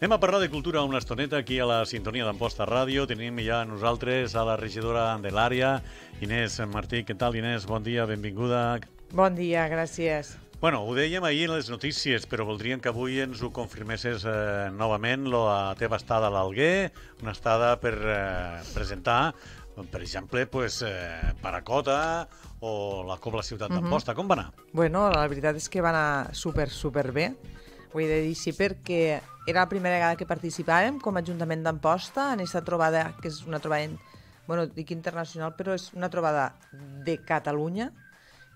Anem a parlar de cultura una estoneta aquí a la sintonia d'Amposta Ràdio. Tenim ja nosaltres a la regidora de l'àrea, Inés Martí. Què tal, Inés? Bon dia, benvinguda. Bon dia, gràcies. Bueno, ho dèiem ahir en les notícies, però voldríem que avui ens ho confirmessis eh, novament, la teva estada a l'Alguer, una estada per eh, presentar, per exemple, pues, eh, Paracota o la Cobla Ciutat mhm. d'Amposta. Mm -hmm. Com va anar? Bueno, la veritat és que va anar super, super bé ho he de dir així perquè era la primera vegada que participàvem com a Ajuntament d'Amposta en aquesta trobada, que és una trobada, bueno, dic internacional, però és una trobada de Catalunya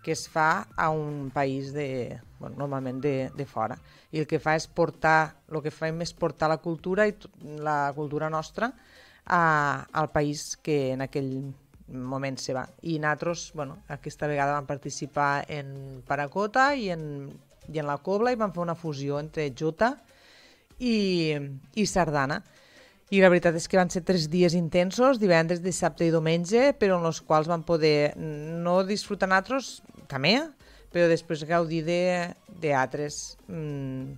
que es fa a un país de, bueno, normalment de, de fora. I el que fa és portar, el que fem és portar la cultura i la cultura nostra a, al país que en aquell moment se va. I nosaltres, bueno, aquesta vegada vam participar en Paracota i en i en la cobla i van fer una fusió entre jota i, i sardana. I la veritat és que van ser tres dies intensos, divendres, dissabte i diumenge, però en els quals van poder no disfrutar nosaltres, també, però després gaudir de, de, altres, mm,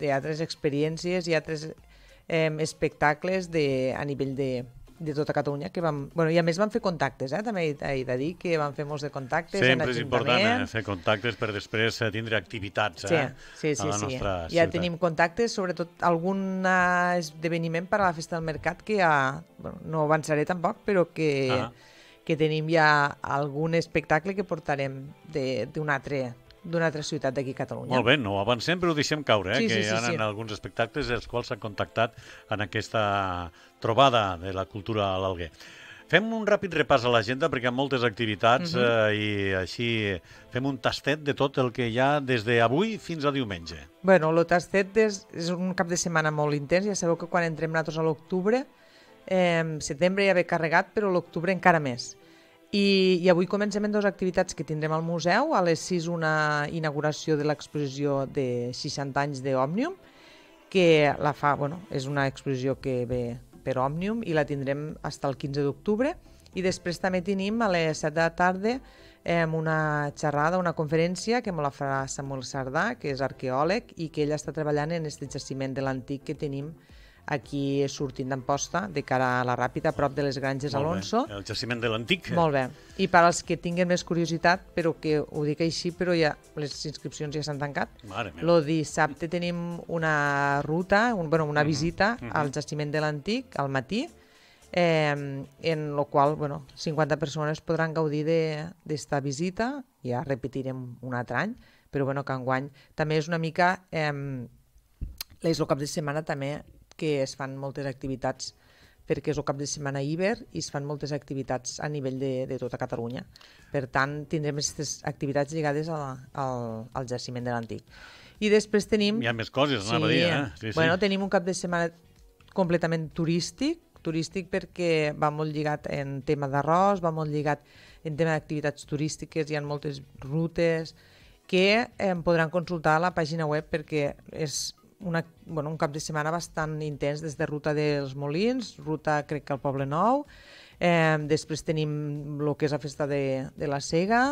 de altres experiències i altres eh, espectacles de, a nivell de, de tota Catalunya que vam... Bueno, I a més vam fer contactes, eh? també he, de dir que vam fer molts de contactes Sempre és important eh? fer contactes per després eh, tindre activitats sí, eh? sí, sí, a la sí, nostra sí. Ja tenim contactes, sobretot algun esdeveniment per a la Festa del Mercat que ja, bueno, no avançaré tampoc, però que... Ah que tenim ja algun espectacle que portarem d'un altre d'una altra ciutat d'aquí a Catalunya. Molt bé, no avancem però ho deixem caure, eh? sí, que sí, sí, hi ha sí. alguns espectacles els quals s'han contactat en aquesta trobada de la cultura a l'Alguer. Fem un ràpid repàs a l'agenda perquè hi ha moltes activitats mm -hmm. eh, i així fem un tastet de tot el que hi ha des d'avui fins a diumenge. Bueno, el tastet és, és un cap de setmana molt intens. Ja sabeu que quan entrem nosaltres a l'octubre, eh, setembre ja ve carregat, però l'octubre encara més. I, I avui comencem amb dues activitats que tindrem al museu. A les 6 una inauguració de l'exposició de 60 anys d'Òmnium, que la fa, bueno, és una exposició que ve per Òmnium i la tindrem fins al 15 d'octubre. I després també tenim a les 7 de la tarda eh, una xerrada, una conferència que me la farà Samuel Sardà, que és arqueòleg i que ell està treballant en aquest jaciment de l'antic que tenim aquí sortint d'Amposta, de cara a la Ràpida, a prop de les granges Molt Alonso. Bé. El jaciment de l'antic. Molt bé. I per als que tinguin més curiositat, però que ho dic així, però ja les inscripcions ja s'han tancat. el dissabte tenim una ruta, un, bueno, una mm -hmm. visita mm -hmm. al jaciment de l'antic al matí, eh, en la qual bueno, 50 persones podran gaudir d'esta de, visita, ja repetirem un altre any, però bueno, que enguany també és una mica... Eh, és el cap de setmana també que es fan moltes activitats perquè és el cap de setmana hivern i es fan moltes activitats a nivell de, de tota Catalunya. Per tant, tindrem aquestes activitats lligades a a, al, al jaciment de l'antic. I després tenim... Hi ha més coses, anava a dir, eh? Sí, sí. Bueno, tenim un cap de setmana completament turístic, turístic perquè va molt lligat en tema d'arròs, va molt lligat en tema d'activitats turístiques, hi ha moltes rutes que eh, podran consultar a la pàgina web perquè és una, bueno, un cap de setmana bastant intens des de Ruta dels Molins, ruta crec que al Poble Nou, eh, després tenim el que és la festa de, de la Sega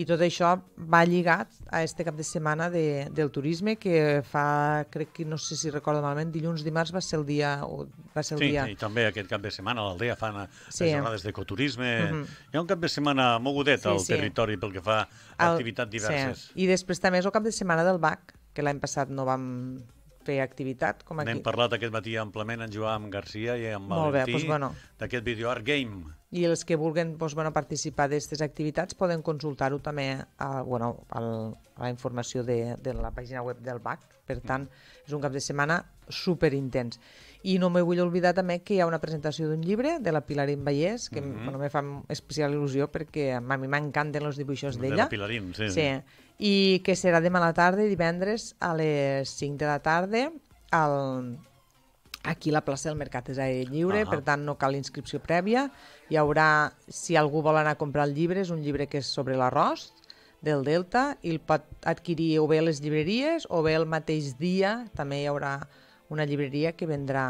i tot això va lligat a este cap de setmana de, del turisme que fa, crec que no sé si recordo malament, dilluns, dimarts va ser el dia... O va ser el sí, dia... i també aquest cap de setmana a l'Aldea fan eh, sí. les jornades d'ecoturisme. Mm -hmm. Hi ha un cap de setmana mogudet sí, al sí. territori pel que fa a el... activitats diverses. Sí. I després també és el cap de setmana del BAC, que l'any passat no vam fer activitat. Com aquí. N'hem parlat aquest matí amplament en Joan Garcia i en Valentí Molt bé, doncs, bueno. d'aquest Art Game. I els que vulguen doncs, bueno, participar d'aquestes activitats poden consultar-ho també a, bueno, a la informació de, de la pàgina web del BAC. Per tant, mm. és un cap de setmana superintens. I no me vull oblidar també que hi ha una presentació d'un llibre de la Pilarín Vallès, que mm -hmm. bueno, me fa especial il·lusió perquè a mi m'encanten els dibuixos d'ella. De la Pilarín, sí. sí. I que serà demà a la tarda, divendres, a les 5 de la tarda, al, aquí a la plaça del Mercat és aire lliure, uh ah. -huh. per tant no cal inscripció prèvia. Hi haurà, si algú vol anar a comprar el llibre, és un llibre que és sobre l'arròs del Delta i el pot adquirir o bé a les llibreries o bé el mateix dia, també hi haurà una llibreria que vendrà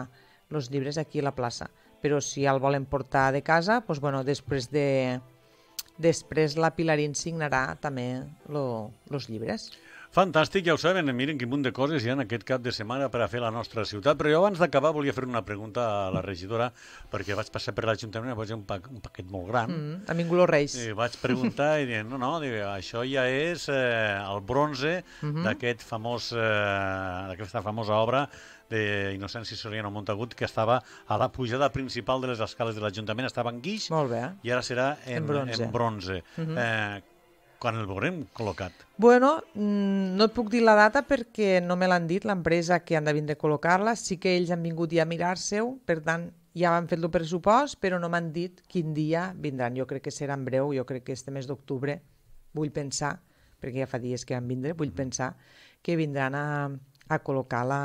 els llibres aquí a la plaça. Però si el volen portar de casa, doncs, bueno, després, de, després la Pilarín signarà també els llibres. Fantàstic, ja ho saben, eh, miren quin munt de coses hi ha aquest cap de setmana per a fer la nostra ciutat, però jo abans d'acabar volia fer una pregunta a la regidora, perquè vaig passar per l'Ajuntament i vaig un, pa un paquet molt gran. Mm, a Mingoló Reis. I vaig preguntar i dient, no, no, dic, això ja és eh, el bronze mm -hmm. d'aquest famós, eh, d'aquesta famosa obra d'Innocenci Soriano Montagut, que estava a la pujada principal de les escales de l'Ajuntament, estava en guix, Molt bé. i ara serà en, en bronze. En bronze. Mm -hmm. eh, quan el veurem col·locat? Bueno, mm, no et puc dir la data perquè no me l'han dit, l'empresa que han de vindre a col·locar-la. Sí que ells han vingut ja a mirar-se-ho, per tant, ja han fet el pressupost, però no m'han dit quin dia vindran. Jo crec que serà en breu, jo crec que este mes d'octubre, vull pensar, perquè ja fa dies que van vindre, vull mm. pensar que vindran a, a col·locar la,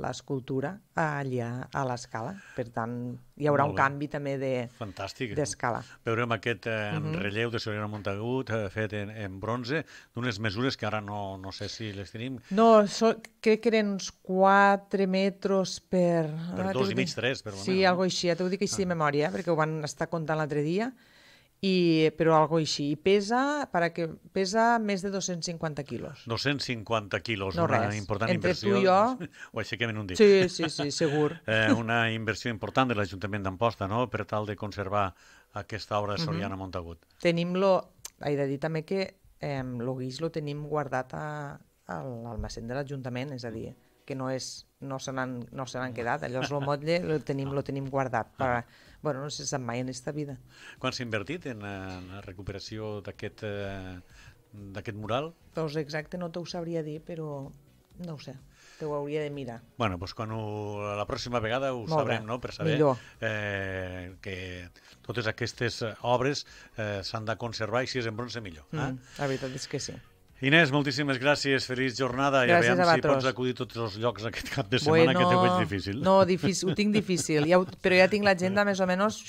l'escultura allà a l'escala. Per tant, hi haurà un canvi també eh? d'escala. De, Veurem aquest eh, uh mhm. -huh. relleu de Soriana Montagut eh, fet en, en bronze, d'unes mesures que ara no, no sé si les tenim. No, so, crec que eren uns 4 metres per... Per ah, dos i mig, tres, per Sí, cosa així, ja t'ho dic així ah. de memòria, eh, perquè ho van estar comptant l'altre dia i, però algo així. I pesa, para que, pesa més de 250 quilos. 250 quilos, no una res. important Entre inversió. Entre tu i jo... Ho aixequem en un dia. Sí, sí, sí, segur. Eh, una inversió important de l'Ajuntament d'Amposta, no?, per tal de conservar aquesta obra de mhm. Soriana mm -hmm. Montagut. Tenim-lo... He de dir també que eh, lo guix lo tenim guardat a, al, al de l'Ajuntament, és a dir, que no és no se n'han no se mm. quedat. Allò és el motlle, el tenim, lo tenim guardat. Per, ah. bueno, no se sap mai en aquesta vida. Quan s'ha invertit en, en la recuperació d'aquest eh, d'aquest mural? Doncs exacte no t'ho sabria dir, però no ho sé. Te ho hauria de mirar. Bueno, doncs quan ho, la pròxima vegada ho Molt sabrem, bé. no?, per saber eh, que totes aquestes obres eh, s'han de conservar i si és en bronze millor. Eh? Mm, la veritat és que sí. Inés, moltíssimes gràcies, feliç jornada gràcies i aviam a si pots acudir tots els llocs aquest cap de setmana bueno, que t'ho veig difícil. No, difícil, ho tinc difícil, ja, però ja tinc l'agenda més o menys...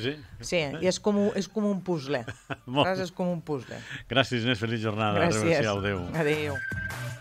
Sí? Sí, i és com, és com un puzzle. Molt. És com un puzzle. Gràcies, Inés, feliç jornada. Gràcies. Adéu. Adéu.